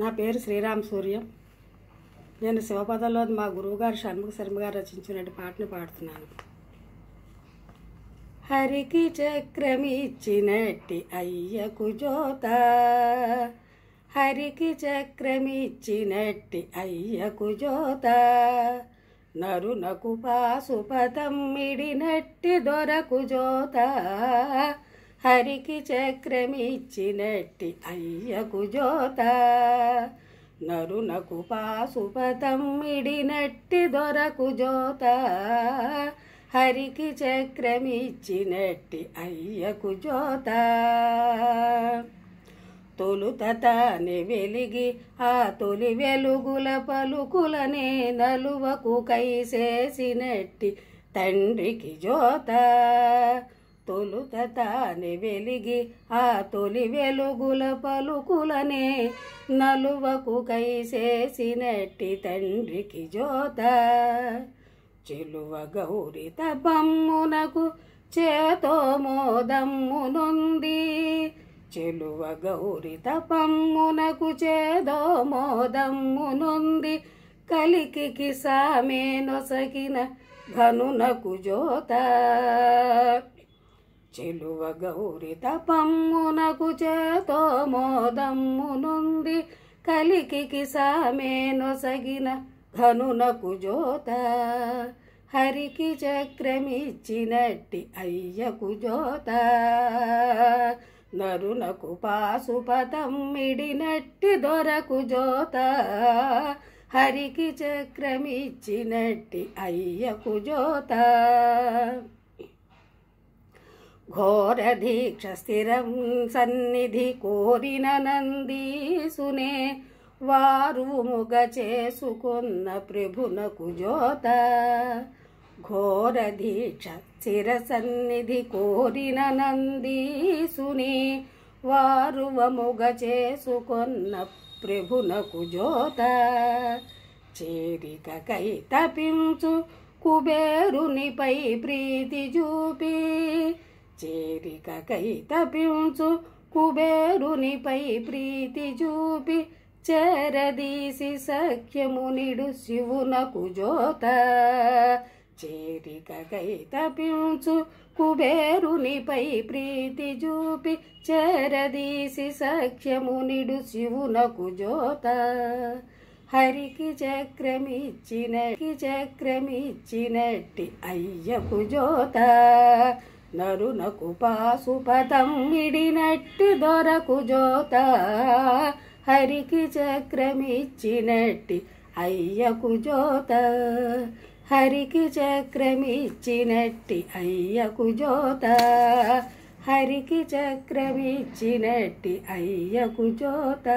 నా పేరు శ్రీరామ్ సూర్యం నేను శివపదంలో మా గురువుగారు షణ్ముఖ శర్మ గారు రచించినటువంటి పాటను పాడుతున్నాను హరికి చక్రమిచ్చినట్టి అయ్యకు జోత హరికి చక్రమిచ్చినట్టి అయ్యకు జోత నరునకు పాశుపతం మిడినట్టి దొరకు జోత హరికి చక్రమిచ్చినట్టి అయ్యకు జోత నరునకు పాశుపతం ఇడినట్టి దొరకు జోత హరికి చక్రమిచ్చినట్టి అయ్యకు జోత తొలుత తాని వెలిగి ఆ తొలి వెలుగుల పలుకులనే నలువకు కైసేసినట్టి తండ్రికి జోత తొలుత తాని వెలిగి ఆ తొలి వెలుగుల పలుకులనే నలువకు కైసేసినట్టి తండ్రికి జోత చెలువ గౌరి బమ్మునకు చేతో మోదమ్మునుంది చెలువ గౌరి పమ్మునకు చేదో మోదమ్మునుంది కలికి సామెనొసగిన ఘనునకు జోత చిలువ గౌరి తపమ్మునకు చేతో మోదమ్మునుంది కలికి సామేనొసగిన ఘనునకు జోత హరికి చక్రమిచ్చినట్టి అయ్యకు జోత నరునకు మిడినట్టి దొరకు జోత హరికి చక్రమిచ్చినట్టి అయ్యకు జోత ఘోరదీక్ష స్థిరం సన్నిధి కోరిన నందీసునే వారు ముగ చేసుకున్న ప్రభునకు జ్యోత ఘోరదీక్ష స్థిర సన్నిధి కోరిన వారు వముగ చేసుకున్న ప్రభునకు జ్యోత చేరిక కై తపించు కుబేరునిపై ప్రీతి చూపి చేరిక కుబేరుని కుబేరునిపై ప్రీతి చూపి చేరదీసి సఖ్యమునిడు శివునకు జోత చేరిక కైతపించు కుబేరునిపై ప్రీతి చూపి చేరదీసి సఖ్యమునిడు శివునకు జోత హరికి చక్రమిచ్చిన చక్రమిచ్చినట్టి అయ్యకు జోత నరునకు పాసుపతం విడినట్టు దొరకు జోత హరికి చక్రమిచ్చినట్టి అయ్యకు జోత హరికి చక్రమిచ్చినట్టి అయ్యకు జోత హరికి చక్రమిచ్చినట్టి అయ్యకు జోత